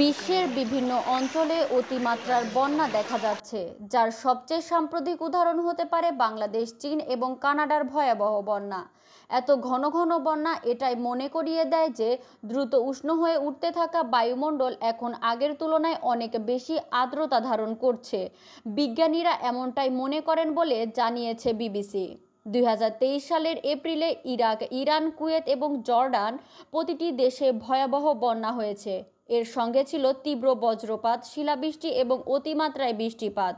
বিশ্বের বিভিন্ন অঞ্চলে অতিমাত্রার বন্যা দেখা যাচ্ছে যার সবচেয়ে সাম্প্রতিক উদাহরণ হতে পারে বাংলাদেশ চীন এবং কানাডার ভয়াবহ বন্যা এত ঘন ঘন বন্যা এটাই মনে করিয়ে দেয় যে দ্রুত উষ্ণ হয়ে উঠতে থাকা বায়ুমণ্ডল এখন আগের তুলনায় অনেক বেশি আর্দ্রতা ধারণ করছে বিজ্ঞানীরা এমনটাই মনে করেন বলে জানিয়েছে বিবিসি দুই সালের এপ্রিলে ইরাক ইরান কুয়েত এবং জর্ডান প্রতিটি দেশে ভয়াবহ বন্যা হয়েছে এর সঙ্গে ছিল তীব্র বজ্রপাত শিলাবৃষ্টি এবং অতিমাত্রায় বৃষ্টিপাত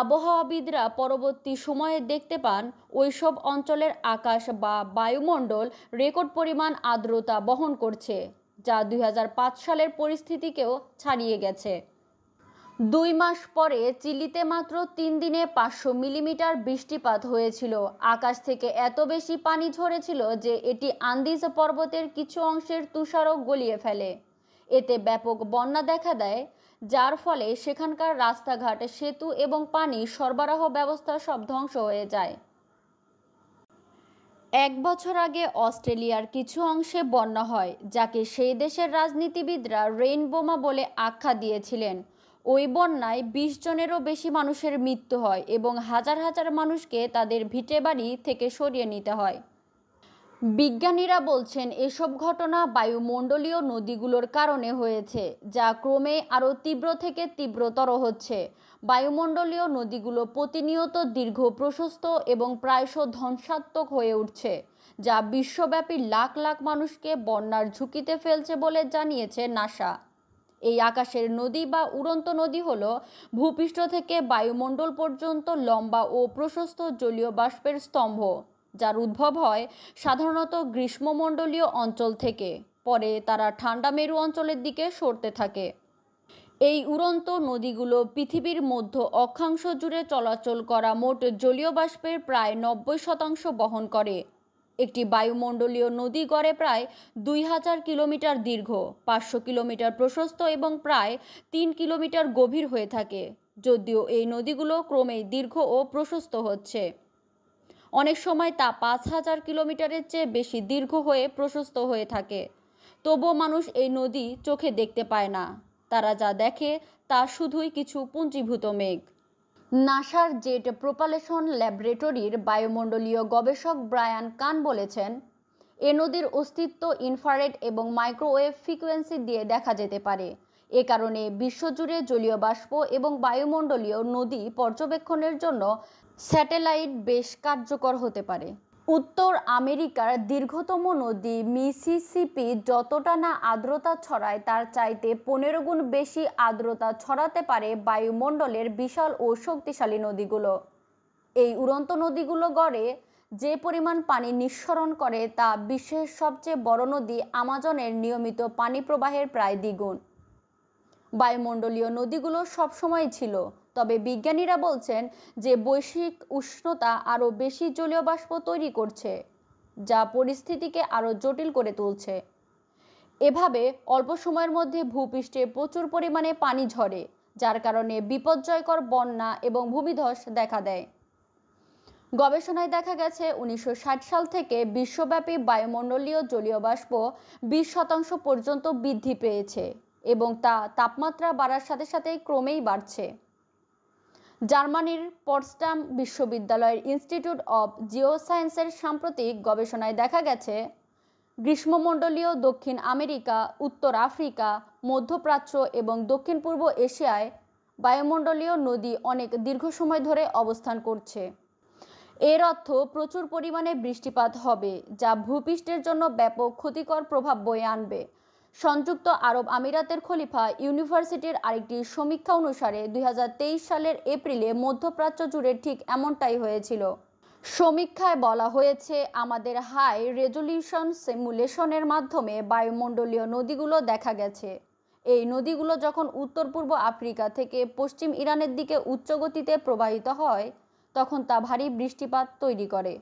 আবহাওয়াবিদরা পরবর্তী সময়ে দেখতে পান ওইসব অঞ্চলের আকাশ বা বায়ুমণ্ডল রেকর্ড পরিমাণ আর্দ্রতা বহন করছে যা দুই সালের পরিস্থিতিকেও ছাড়িয়ে গেছে দুই মাস পরে চিলিতে মাত্র তিন দিনে পাঁচশো মিলিমিটার বৃষ্টিপাত হয়েছিল আকাশ থেকে এত বেশি পানি ঝরেছিল যে এটি আন্দিজ পর্বতের কিছু অংশের তুষারও গলিয়ে ফেলে এতে ব্যাপক বন্যা দেখা দেয় যার ফলে সেখানকার রাস্তাঘাট সেতু এবং পানি সরবরাহ ব্যবস্থা সব ধ্বংস হয়ে যায় এক বছর আগে অস্ট্রেলিয়ার কিছু অংশে বন্যা হয় যাকে সেই দেশের রাজনীতিবিদরা রেইন বোমা বলে আখ্যা দিয়েছিলেন ওই বন্যায় বিশ জনেরও বেশি মানুষের মৃত্যু হয় এবং হাজার হাজার মানুষকে তাদের ভিটেবাড়ি থেকে সরিয়ে নিতে হয় বিজ্ঞানীরা বলছেন এসব ঘটনা বায়ুমণ্ডলীয় নদীগুলোর কারণে হয়েছে যা ক্রমে আরও তীব্র থেকে তীব্রতর হচ্ছে বায়ুমণ্ডলীয় নদীগুলো প্রতিনিয়ত দীর্ঘ প্রশস্ত এবং প্রায়শ ধ্বংসাত্মক হয়ে উঠছে যা বিশ্বব্যাপী লাখ লাখ মানুষকে বন্যার ঝুঁকিতে ফেলছে বলে জানিয়েছে নাসা এই আকাশের নদী বা উড়ন্ত নদী হল ভূপৃষ্ঠ থেকে বায়ুমণ্ডল পর্যন্ত লম্বা ও প্রশস্ত জলীয় বাষ্পের স্তম্ভ যার উদ্ভব হয় সাধারণত গ্রীষ্মমণ্ডলীয় অঞ্চল থেকে পরে তারা ঠান্ডা মেরু অঞ্চলের দিকে সরতে থাকে এই উড়ন্ত নদীগুলো পৃথিবীর মধ্য অক্ষাংশ জুড়ে চলাচল করা মোট জলীয় বাষ্পের প্রায় নব্বই শতাংশ বহন করে একটি বায়ুমণ্ডলীয় নদী গড়ে প্রায় দুই হাজার কিলোমিটার দীর্ঘ পাঁচশো কিলোমিটার প্রশস্ত এবং প্রায় তিন কিলোমিটার গভীর হয়ে থাকে যদিও এই নদীগুলো ক্রমেই দীর্ঘ ও প্রশস্ত হচ্ছে অনেক সময় তা পাঁচ হাজার কিলোমিটারের চেয়ে বেশি দীর্ঘ হয়ে প্রশস্ত হয়ে থাকে তবুও মানুষ এই নদী চোখে দেখতে পায় না তারা যা দেখে তা শুধুই কিছু পুঞ্জীভূত মেঘ নাসার জেট প্রোপালেশন ল্যাবরেটরির বায়ুমণ্ডলীয় গবেষক ব্রায়ান কান বলেছেন এ নদীর অস্তিত্ব ইনফারেট এবং মাইক্রোওয়েভ ফ্রিকোয়েন্সি দিয়ে দেখা যেতে পারে এ কারণে বিশ্বজুড়ে জলীয় বাষ্প এবং বায়ুমণ্ডলীয় নদী পর্যবেক্ষণের জন্য স্যাটেলাইট বেশ কার্যকর হতে পারে উত্তর আমেরিকার দীর্ঘতম নদী মিসিসিপি যতটা না আর্দ্রতা ছড়ায় তার চাইতে পনেরো গুণ বেশি আর্দ্রতা ছড়াতে পারে বায়ুমণ্ডলের বিশাল ও শক্তিশালী নদীগুলো এই উড়ন্ত নদীগুলো গড়ে যে পরিমাণ পানি নিঃসরণ করে তা বিশ্বের সবচেয়ে বড় নদী আমাজনের নিয়মিত পানি প্রবাহের প্রায় দ্বিগুণ বায়ুমণ্ডলীয় নদীগুলো সবসময় ছিল তবে বিজ্ঞানীরা বলছেন যে বৈশ্বিক উষ্ণতা আরও বেশি জলীয় বাষ্প তৈরি করছে যা পরিস্থিতিকে আরও জটিল করে তুলছে এভাবে অল্প সময়ের মধ্যে ভূপৃষ্ঠে প্রচুর পরিমাণে পানি ঝরে যার কারণে বিপজ্জয়কর বন্যা এবং ভূমিধস দেখা দেয় গবেষণায় দেখা গেছে উনিশশো সাল থেকে বিশ্বব্যাপী বায়ুমণ্ডলীয় জলীয় বাষ্প বিশ শতাংশ পর্যন্ত বৃদ্ধি পেয়েছে এবং তা তাপমাত্রা বাড়ার সাথে সাথে ক্রমেই বাড়ছে জার্মানির পটস্টাম বিশ্ববিদ্যালয়ের ইনস্টিটিউট অব জিওসায়েন্সের সাম্প্রতিক গবেষণায় দেখা গেছে গ্রীষ্মমণ্ডলীয় দক্ষিণ আমেরিকা উত্তর আফ্রিকা মধ্যপ্রাচ্য এবং দক্ষিণ পূর্ব এশিয়ায় বায়ুমণ্ডলীয় নদী অনেক দীর্ঘ সময় ধরে অবস্থান করছে এর অর্থ প্রচুর পরিমাণে বৃষ্টিপাত হবে যা ভূপৃষ্ঠের জন্য ব্যাপক ক্ষতিকর প্রভাব বয়ে আনবে সংযুক্ত আরব আমিরাতের খলিফা ইউনিভার্সিটির আরেকটি সমীক্ষা অনুসারে দুই সালের এপ্রিলে মধ্যপ্রাচ্য জুড়ে ঠিক এমনটাই হয়েছিল সমীক্ষায় বলা হয়েছে আমাদের হাই রেজলিউশন সিমুলেশনের মাধ্যমে বায়ুমণ্ডলীয় নদীগুলো দেখা গেছে এই নদীগুলো যখন উত্তর পূর্ব আফ্রিকা থেকে পশ্চিম ইরানের দিকে উচ্চগতিতে প্রবাহিত হয় তখন তা ভারী বৃষ্টিপাত তৈরি করে